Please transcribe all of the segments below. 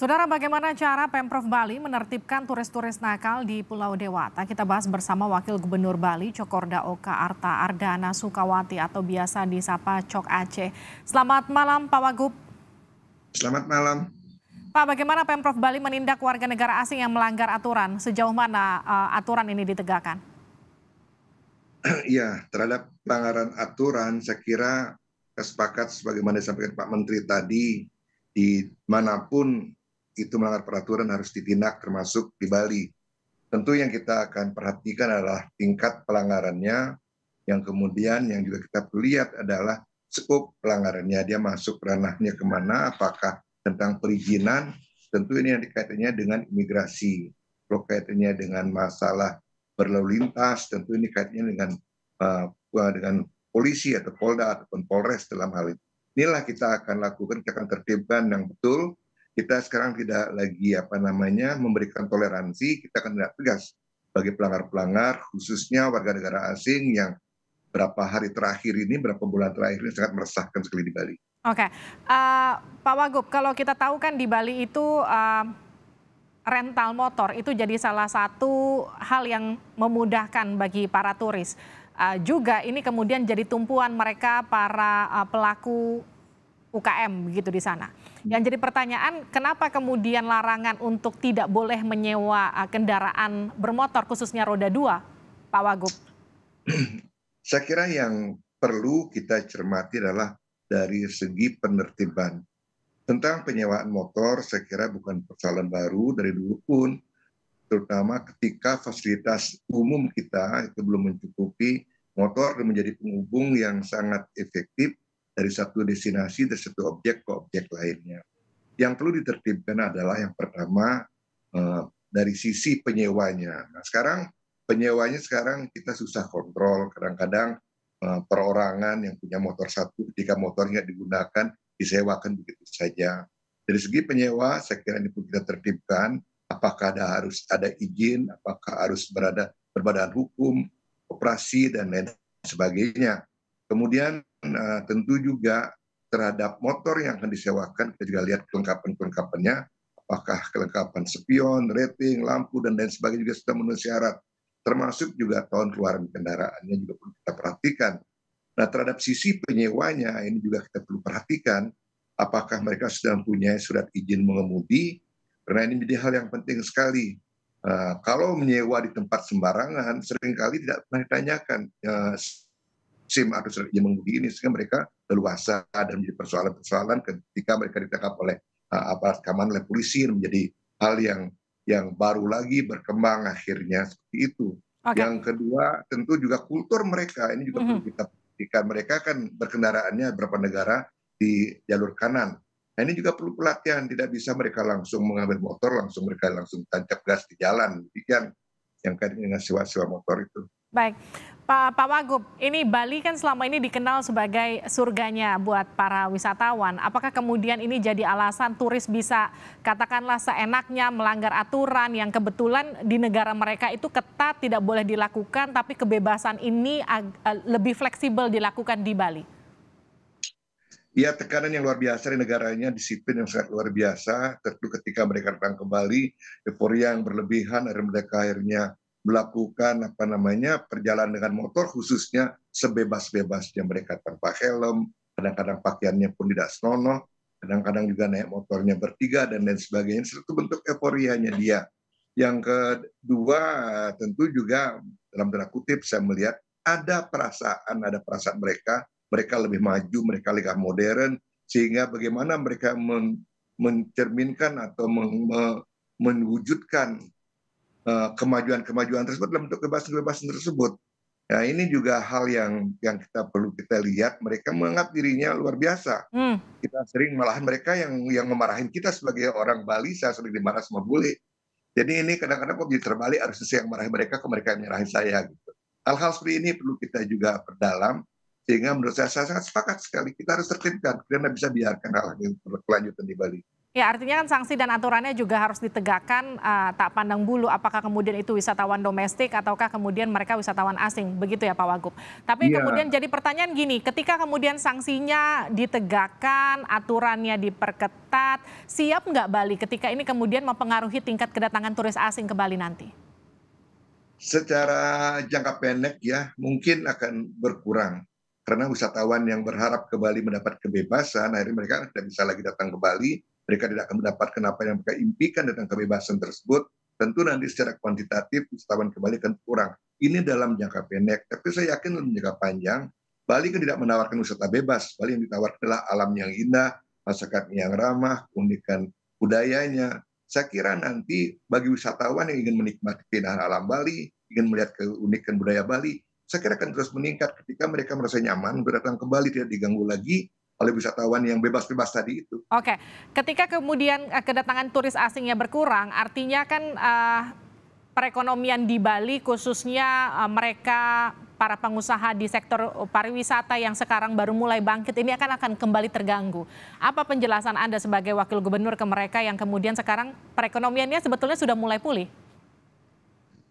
Saudara, bagaimana cara Pemprov Bali menertibkan turis-turis nakal di Pulau Dewata? Kita bahas bersama Wakil Gubernur Bali, Cokorda Oka Arta Ardana Sukawati atau biasa disapa Cok Aceh. Selamat malam Pak Wagub. Selamat malam. Pak, bagaimana Pemprov Bali menindak warga negara asing yang melanggar aturan? Sejauh mana uh, aturan ini ditegakkan? Iya, terhadap pelanggaran aturan, saya kira sepakat sebagaimana disampaikan Pak Menteri tadi, di manapun itu melanggar peraturan harus ditindak termasuk di Bali. Tentu yang kita akan perhatikan adalah tingkat pelanggarannya, yang kemudian yang juga kita perlu lihat adalah cukup pelanggarannya, dia masuk ranahnya kemana, apakah tentang perizinan, tentu ini yang dikaitannya dengan imigrasi, kalau kaitannya dengan masalah berlalu lintas, tentu ini kaitannya dengan uh, dengan polisi atau polda ataupun polres dalam hal ini. Inilah kita akan lakukan, kita akan tertibkan yang betul, kita sekarang tidak lagi apa namanya memberikan toleransi, kita akan tidak tegas bagi pelanggar-pelanggar, khususnya warga negara asing yang berapa hari terakhir ini, berapa bulan terakhir ini sangat meresahkan sekali di Bali. Oke, okay. uh, eh, Pak Wagub, kalau kita tahu kan di Bali itu uh, rental motor itu jadi salah satu hal yang memudahkan bagi para turis. Uh, juga ini kemudian jadi tumpuan mereka para uh, pelaku UKM begitu di sana. Yang jadi pertanyaan, kenapa kemudian larangan untuk tidak boleh menyewa eh, kendaraan bermotor khususnya roda dua, Pak Wagub? Saya kira yang perlu kita cermati adalah dari segi penertiban. Tentang penyewaan motor, saya kira bukan persoalan baru dari dulu pun, terutama ketika fasilitas umum kita itu belum mencukupi motor menjadi penghubung yang sangat efektif dari satu destinasi, dari satu objek ke objek lainnya. Yang perlu ditertibkan adalah yang pertama eh, dari sisi penyewanya. Nah, sekarang penyewanya sekarang kita susah kontrol. Kadang-kadang eh, perorangan yang punya motor satu ketika motornya digunakan disewakan begitu saja. Dari segi penyewa, saya kira ini pun kita tertibkan. Apakah ada harus ada izin, apakah harus berada berbadan hukum, operasi dan lain sebagainya. Kemudian uh, tentu juga terhadap motor yang akan disewakan kita juga lihat kelengkapan kelengkapannya apakah kelengkapan spion, rating, lampu dan lain sebagainya juga sudah memenuhi syarat termasuk juga tahun keluaran kendaraannya juga perlu kita perhatikan. Nah terhadap sisi penyewanya ini juga kita perlu perhatikan apakah mereka sudah mempunyai surat izin mengemudi karena ini menjadi hal yang penting sekali. Uh, kalau menyewa di tempat sembarangan seringkali tidak pernah ditanyakan uh, SIM atau surat izin mengemudi ini sehingga mereka leluasa dan menjadi persoalan-persoalan ketika mereka ditangkap oleh uh, eh, aparat keamanan oleh polisi menjadi hal yang yang baru lagi berkembang akhirnya seperti itu. Okay. Yang kedua tentu juga kultur mereka ini juga mm -hmm. perlu kita perhatikan. Mereka kan berkendaraannya berapa negara di jalur kanan. Nah ini juga perlu pelatihan. Tidak bisa mereka langsung mengambil motor langsung mereka langsung tancap gas di jalan. Demikian yang kait dengan siwa-siwa motor itu. Baik, Pak, Pak Wagub, ini Bali kan selama ini dikenal sebagai surganya buat para wisatawan. Apakah kemudian ini jadi alasan turis bisa katakanlah seenaknya melanggar aturan yang kebetulan di negara mereka itu ketat tidak boleh dilakukan, tapi kebebasan ini eh, lebih fleksibel dilakukan di Bali? Ya tekanan yang luar biasa di negaranya, disiplin yang sangat luar biasa. Tentu ketika mereka datang kembali, euforia yang berlebihan, akhirnya mereka akhirnya melakukan apa namanya perjalanan dengan motor khususnya sebebas-bebasnya mereka tanpa helm, kadang-kadang pakaiannya pun tidak senonoh, kadang-kadang juga naik motornya bertiga dan lain sebagainya. Itu bentuk euforianya dia. Yang kedua tentu juga dalam tanda kutip saya melihat ada perasaan, ada perasaan mereka, mereka lebih maju, mereka lebih modern, sehingga bagaimana mereka mencerminkan atau men mewujudkan Eh, kemajuan-kemajuan tersebut dalam bentuk kebebasan-kebebasan tersebut. Nah ini juga hal yang yang kita perlu kita lihat mereka menganggap dirinya luar biasa. Hmm. Kita sering malahan mereka yang yang memarahin kita sebagai orang Bali saya sering dimarah sama bule. Jadi ini kadang-kadang kok jadi terbalik harus saya yang marahin mereka ke mereka yang marahin saya gitu. Hal-hal seperti ini perlu kita juga perdalam sehingga menurut saya saya sangat sepakat sekali kita harus tertibkan Kita bisa biarkan hal-hal yang berkelanjutan di Bali. Ya artinya kan sanksi dan aturannya juga harus ditegakkan uh, tak pandang bulu apakah kemudian itu wisatawan domestik ataukah kemudian mereka wisatawan asing begitu ya Pak Wagub. Tapi ya. kemudian jadi pertanyaan gini, ketika kemudian sanksinya ditegakkan, aturannya diperketat, siap nggak Bali ketika ini kemudian mempengaruhi tingkat kedatangan turis asing ke Bali nanti? Secara jangka pendek ya mungkin akan berkurang karena wisatawan yang berharap ke Bali mendapat kebebasan akhirnya mereka tidak bisa lagi datang ke Bali mereka tidak akan mendapatkan apa yang mereka impikan tentang kebebasan tersebut, tentu nanti secara kuantitatif wisatawan kembali akan kurang. Ini dalam jangka pendek, tapi saya yakin dalam jangka panjang, Bali kan tidak menawarkan wisata bebas. Bali yang ditawarkan adalah alam yang indah, masyarakat yang ramah, keunikan budayanya. Saya kira nanti bagi wisatawan yang ingin menikmati keindahan alam Bali, ingin melihat keunikan budaya Bali, saya kira akan terus meningkat ketika mereka merasa nyaman berdatang kembali tidak diganggu lagi oleh wisatawan yang bebas-bebas tadi itu. Oke, ketika kemudian eh, kedatangan turis asingnya berkurang, artinya kan uh, perekonomian di Bali khususnya uh, mereka para pengusaha di sektor pariwisata yang sekarang baru mulai bangkit ini akan akan kembali terganggu. Apa penjelasan Anda sebagai wakil gubernur ke mereka yang kemudian sekarang perekonomiannya sebetulnya sudah mulai pulih?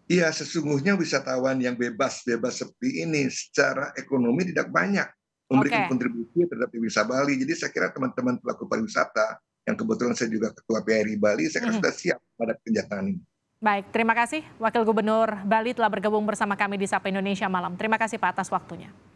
Iya, sesungguhnya wisatawan yang bebas-bebas sepi ini secara ekonomi tidak banyak memberikan okay. kontribusi terhadap wisata Bali. Jadi saya kira teman-teman pelaku pariwisata yang kebetulan saya juga ketua PRI Bali, saya kira mm -hmm. sudah siap pada kenyataan ini. Baik, terima kasih Wakil Gubernur Bali telah bergabung bersama kami di Sapa Indonesia Malam. Terima kasih Pak atas waktunya.